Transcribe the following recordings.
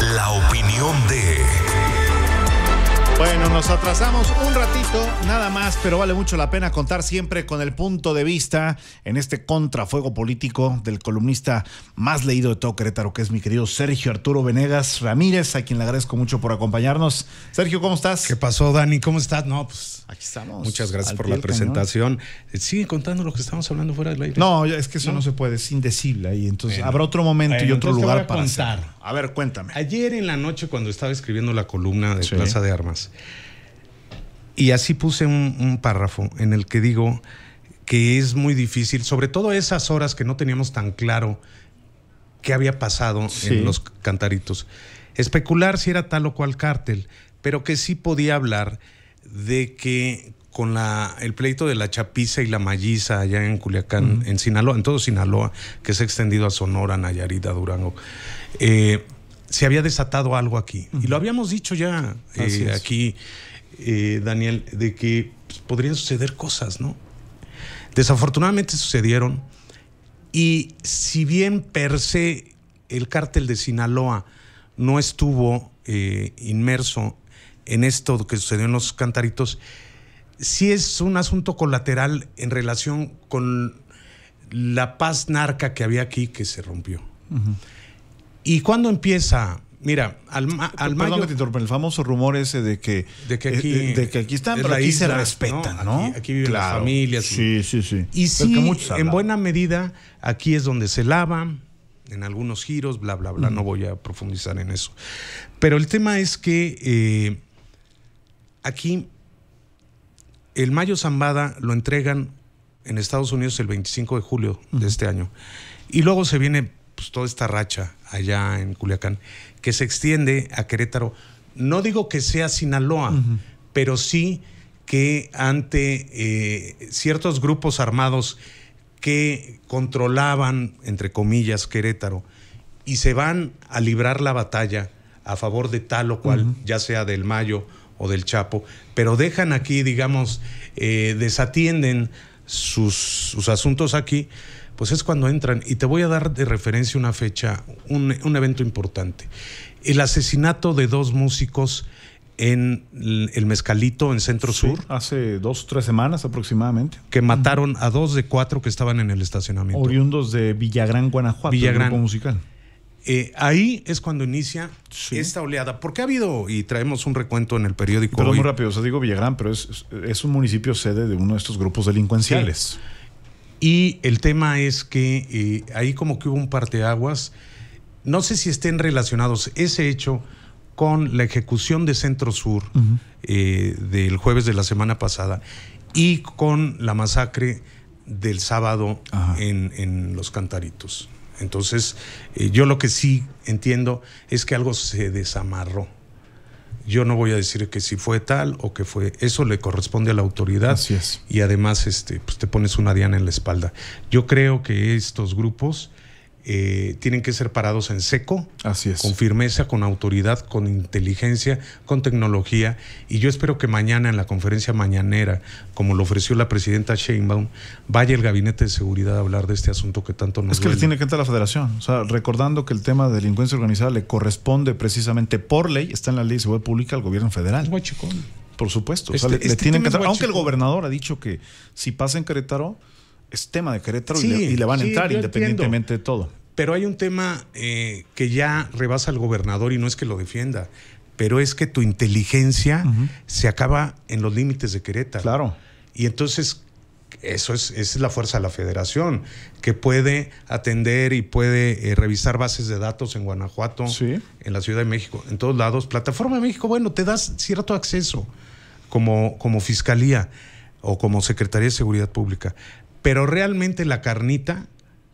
La opinión de... Bueno, nos atrasamos un ratito nada más, pero vale mucho la pena contar siempre con el punto de vista en este contrafuego político del columnista más leído de todo Querétaro, que es mi querido Sergio Arturo Venegas Ramírez, a quien le agradezco mucho por acompañarnos. Sergio, ¿cómo estás? ¿Qué pasó, Dani? ¿Cómo estás? No, pues aquí estamos. Muchas gracias por la presentación. Eh, sigue contando lo que estamos hablando fuera del aire. No, es que eso no, se puede, es indecible. ahí. entonces habrá otro momento y otro lugar para contar. A ver, cuéntame. Ayer en la noche, cuando estaba escribiendo la columna de Plaza de Armas, y así puse un, párrafo en el que digo que es muy difícil, sobre todo esas horas que no teníamos tan claro qué había pasado en los cantaritos. Especular si era tal o cual cártel, pero que sí podía hablar de que con la, el pleito de la chapiza y la malliza allá en Culiacán, en Sinaloa, en todo Sinaloa, que se ha extendido a Sonora, Nayarit, a Durango, eh, se había desatado algo aquí. Y lo habíamos dicho ya eh, aquí, eh, Daniel, de que pues, podrían suceder cosas, ¿no? Desafortunadamente sucedieron. Y si bien per se el cártel de Sinaloa no estuvo inmerso en esto que sucedió en los cantaritos, sí es un asunto colateral en relación con la paz narca que había aquí que se rompió. ¿Y cuándo empieza? Mira, al, el famoso rumor ese de que, de que, eh, eh, aquí, están, pero aquí se respetan, ¿no? Aquí, viven las familias. Sí, sí, sí. Y en buena medida, aquí es donde se lava en algunos giros, bla, bla, bla. No voy a profundizar en eso. Pero el tema es que eh, aquí el Mayo Zambada lo entregan en Estados Unidos el 25 de julio de este año. Y luego se viene pues, toda esta racha allá en Culiacán, que se extiende a Querétaro. No digo que sea Sinaloa, pero sí que ante eh, ciertos grupos armados que controlaban, entre comillas, Querétaro, y se van a librar la batalla a favor de tal o cual, ya sea del Mayo o del Chapo, pero dejan aquí, digamos, eh, desatienden sus, asuntos aquí, pues es cuando entran. Y te voy a dar de referencia una fecha, un, evento importante. El asesinato de dos músicos en el Mezcalito, en Centro Sur. Hace dos o tres semanas aproximadamente. Que mataron a dos de cuatro que estaban en el estacionamiento. Oriundos de Villagrán, Guanajuato. Villagrán. grupo musical. Eh, ahí es cuando inicia esta oleada. Porque ha habido, y traemos un recuento en el periódico. Pero muy rápido, o digo Villagrán, pero es, un municipio sede de uno de estos grupos delincuenciales. Y el tema es que eh, ahí como que hubo un parteaguas. No sé si estén relacionados ese hecho con la ejecución de Centro Sur eh, del jueves de la semana pasada y con la masacre del sábado en Los Cantaritos. Entonces, eh, yo lo que sí entiendo es que algo se desamarró. Yo no voy a decir que si fue tal o que fue. Eso le corresponde a la autoridad. Y además, este, pues te pones una diana en la espalda. Yo creo que estos grupos eh, tienen que ser parados en seco, Así es. con firmeza, con autoridad, con inteligencia, con tecnología. Y yo espero que mañana en la conferencia mañanera, como lo ofreció la presidenta Sheinbaum, vaya el gabinete de seguridad a hablar de este asunto que tanto nos. Es que le tiene que entrar la Federación, sea, recordando que el tema de delincuencia organizada le corresponde precisamente por ley, está en la ley se vuelve pública al Gobierno Federal. Por supuesto, aunque el gobernador ha dicho que si pasa en Querétaro es tema de Querétaro y, le, van a entrar independientemente de todo. Pero hay un tema eh, que ya rebasa al gobernador y no es que lo defienda, pero es que tu inteligencia se acaba en los límites de Querétaro. Claro. Y entonces eso es, es, la fuerza de la federación, que puede atender y puede eh, revisar bases de datos en Guanajuato, en la Ciudad de México, en todos lados. Plataforma de México, bueno, te das cierto acceso como, como fiscalía o como Secretaría de Seguridad Pública, pero realmente la carnita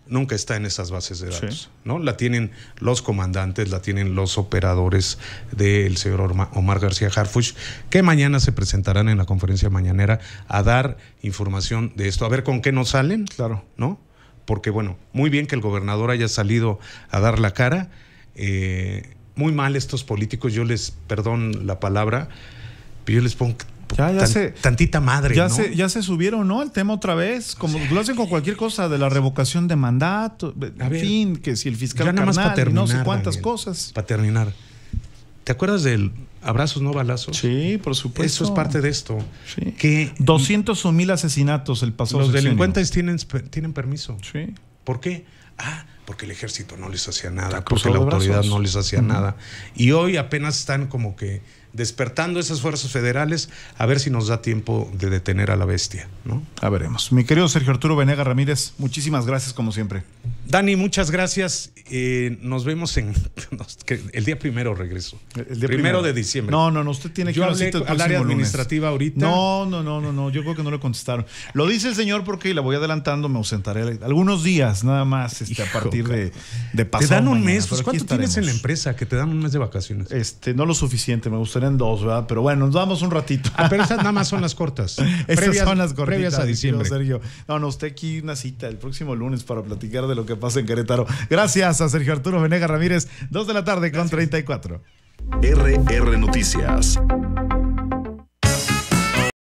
nunca está en esas bases de datos, ¿no? La tienen los comandantes, la tienen los operadores del señor Omar García Harfuch, que mañana se presentarán en la conferencia mañanera a dar información de esto, a ver con qué nos salen, claro, ¿no? Porque bueno, muy bien que el gobernador haya salido a dar la cara, eh, muy mal estos políticos, yo les, perdón la palabra, pero yo les pongo ya, tantita madre. Ya, se, subieron, ¿no? El tema otra vez, como lo hacen con cualquier cosa de la revocación de mandato, en fin, que si el fiscal ya no sé cuántas cosas. Para terminar, ¿te acuerdas del abrazos no balazos? Sí, por supuesto. Eso es parte de esto. Que 200 o mil asesinatos el pasado. Los delincuentes tienen, tienen permiso. Sí. ¿Por qué? Ah, porque el ejército no les hacía nada, porque la autoridad no les hacía nada. Y hoy apenas están como que despertando esas fuerzas federales, a ver si nos da tiempo de detener a la bestia. ¿no? A veremos. Mi querido Sergio Arturo Venega Ramírez, muchísimas gracias como siempre. Dani, muchas gracias eh, nos vemos en el día primero regreso. El primero, de diciembre. No, no, no, usted tiene que ir al área administrativa ahorita. No, no, no, no, yo creo que no le contestaron. Lo dice el señor porque la voy adelantando, me ausentaré algunos días nada más este, a partir de, de pasado. Te dan un mes, pues, ¿cuánto tienes en la empresa que te dan un mes de vacaciones? Este, no lo suficiente, me en dos, ¿verdad? Pero bueno, nos damos un ratito. Ah, pero esas nada más son las cortas. esas son las cortitas. a diciembre. No, no, usted aquí una cita el próximo lunes para platicar de lo que pasa en Querétaro. Gracias. A Sergio Arturo Venega Ramírez, 2 de la tarde con 34. RR Noticias.